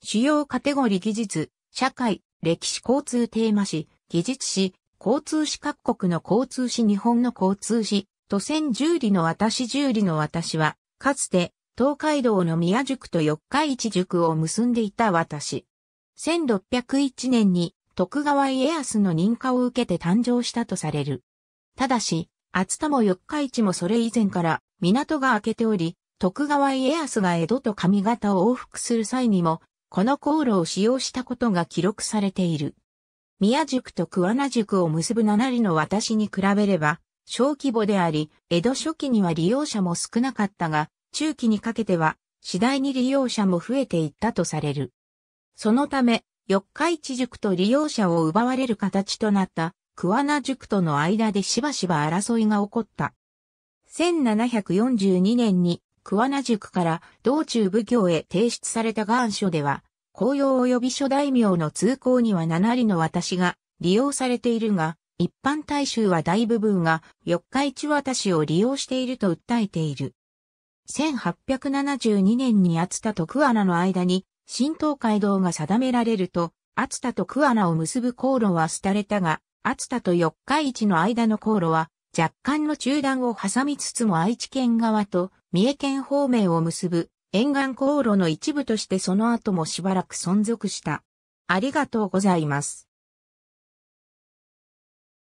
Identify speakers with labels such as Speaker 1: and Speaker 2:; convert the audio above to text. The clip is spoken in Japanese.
Speaker 1: 主要カテゴリー技術、社会、歴史交通テーマ誌、技
Speaker 2: 術誌、交通誌各国の交通誌日本の交通誌、都線十里の私十里の私は、かつて東海道の宮宿と四日市宿を結んでいた私。1601年に徳川家康の認可を受けて誕生したとされる。ただし、厚田も四日市もそれ以前から港が開けており、徳川家康が江戸と上方を往復する際にもこの航路を使用したことが記録されている。宮宿と桑名宿を結ぶ七里の私に比べれば、小規模であり、江戸初期には利用者も少なかったが、中期にかけては、次第に利用者も増えていったとされる。そのため、四日市塾と利用者を奪われる形となった桑名塾との間でしばしば争いが起こった。1742年に桑名塾から道中奉行へ提出された願書では、紅葉及び諸大名の通行には7人の私が利用されているが、一般大衆は大部分が四日市私を利用していると訴えている。1872年に厚田と桑名の間に新東海道が定められると、厚田と桑名を結ぶ航路は廃れたが、厚田と四日市の間の航路は若干の中断を挟みつつも愛知県側と三重県方面を結ぶ沿岸航路の一部としてその
Speaker 1: 後もしばらく存続した。ありがとうございます。